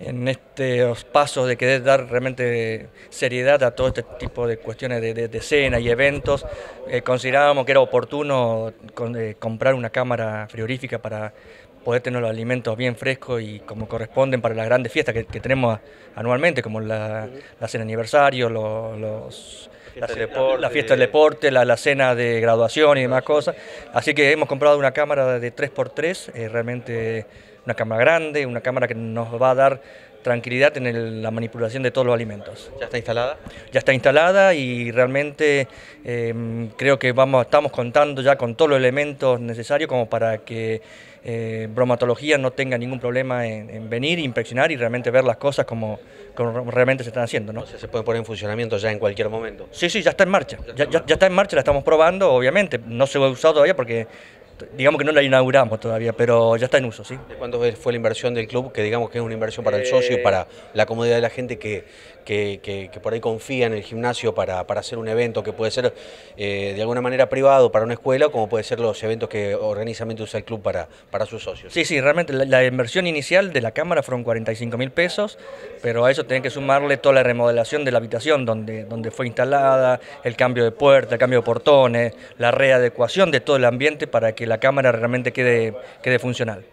en estos pasos de querer dar realmente seriedad a todo este tipo de cuestiones de, de, cena y eventos, eh, considerábamos que era oportuno eh, comprar una cámara frigorífica para poder tener los alimentos bien frescos y como corresponden para las grandes fiestas que, tenemos anualmente, como la, la cena de aniversario, los la, fiesta del deporte, la, la, cena de graduación y demás cosas. Así que hemos comprado una cámara de 3x3, eh, realmente una cámara grande, una cámara que nos va a dar tranquilidad en la manipulación de todos los alimentos. ¿Ya está instalada? Ya está instalada y realmente em, creo que vamos, estamos contando ya con todos los elementos necesarios como para que eh, bromatología no tenga ningún problema en, venir, inspeccionar y realmente ver las cosas como, realmente se están haciendo. ¿no? O se puede poner en funcionamiento ya en cualquier momento. Sí, sí, ya está en marcha. Ya, ya está en marcha, la estamos probando, obviamente. No se ha usado todavía porque digamos que no la inauguramos todavía, pero ya está en uso, ¿sí? ¿Cuánto fue la inversión del club? Que digamos que es una inversión para el socio y para la comodidad de la gente que, que, por ahí confía en el gimnasio para, para hacer un evento que puede ser eh, de alguna manera privado para una escuela, como puede ser los eventos que organizamente usa el club para, para sus socios. Sí, sí, realmente la, inversión inicial de la cámara fueron 45 mil pesos, pero a eso tienen que sumarle toda la remodelación de la habitación donde, donde fue instalada, el cambio de puerta, el cambio de portones, la readecuación de todo el ambiente para que la cámara realmente quede, quede funcional.